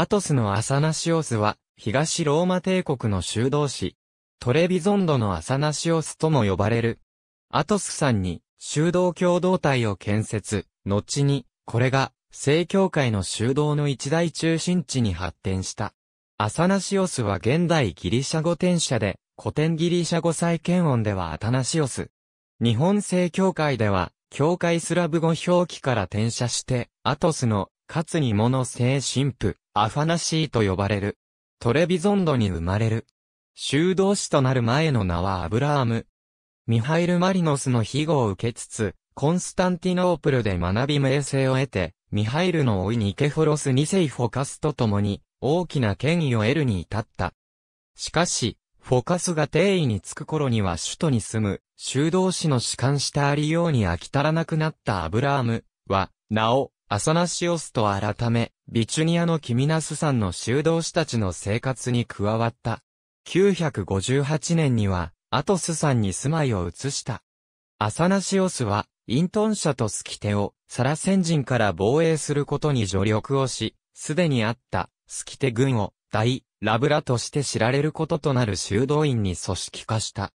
アトスのアサナシオスは、東ローマ帝国の修道士。トレビゾンドのアサナシオスとも呼ばれる。アトスさんに、修道共同体を建設、後に、これが、正教会の修道の一大中心地に発展した。アサナシオスは現代ギリシャ語転写で、古典ギリシャ語再建音ではアタナシオス。日本正教会では、教会スラブ語表記から転写して、アトスの、かつにもの聖神父、アファナシーと呼ばれる。トレビゾンドに生まれる。修道士となる前の名はアブラーム。ミハイル・マリノスの庇護を受けつつ、コンスタンティノープルで学び名声を得て、ミハイルの甥ニケフォロス2世フォカスと共に、大きな権威を得るに至った。しかし、フォカスが定位に着く頃には首都に住む、修道士の士官したありように飽き足らなくなったアブラームは、名を、アサナシオスと改め、ビチュニアのキミナスさんの修道士たちの生活に加わった。958年には、アトスさんに住まいを移した。アサナシオスは、イントン社とスキテを、サラセン人から防衛することに助力をし、すでにあった、スキテ軍を、大、ラブラとして知られることとなる修道院に組織化した。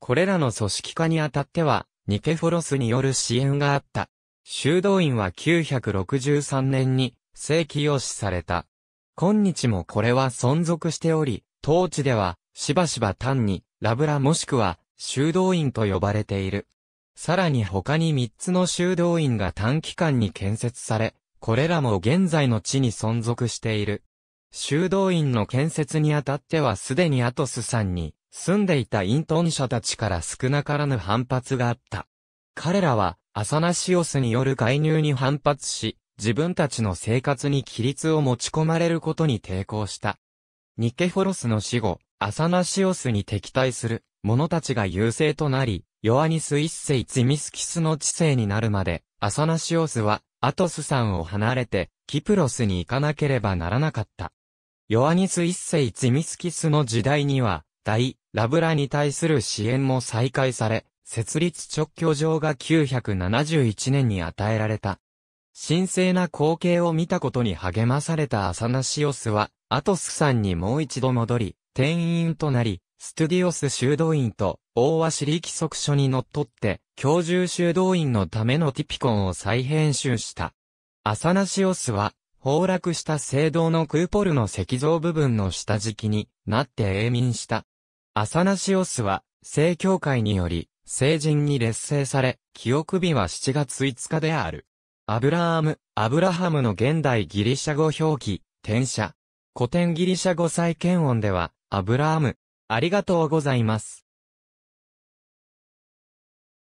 これらの組織化にあたっては、ニケフォロスによる支援があった。修道院は963年に正規用紙された。今日もこれは存続しており、当地ではしばしば単にラブラもしくは修道院と呼ばれている。さらに他に3つの修道院が短期間に建設され、これらも現在の地に存続している。修道院の建設にあたってはすでにアトスさんに住んでいたイントン社たちから少なからぬ反発があった。彼らはアサナシオスによる介入に反発し、自分たちの生活に規律を持ち込まれることに抵抗した。ニケフォロスの死後、アサナシオスに敵対する者たちが優勢となり、ヨアニス一世ツミスキスの知性になるまで、アサナシオスはアトス山を離れて、キプロスに行かなければならなかった。ヨアニス一世ツミスキスの時代には、大ラブラに対する支援も再開され、設立直居状が971年に与えられた。神聖な光景を見たことに励まされたアサナシオスは、アトスさんにもう一度戻り、店員となり、ストゥディオス修道院と大和市規則書にのっとって、教授修道院のためのティピコンを再編集した。アサナシオスは、崩落した聖堂のクーポルの石像部分の下敷きになって永眠した。アサナシオスは、聖教会により、成人に劣勢され、記憶日は7月5日である。アブラーム、アブラハムの現代ギリシャ語表記、転写。古典ギリシャ語再検音では、アブラーム、ありがとうございます。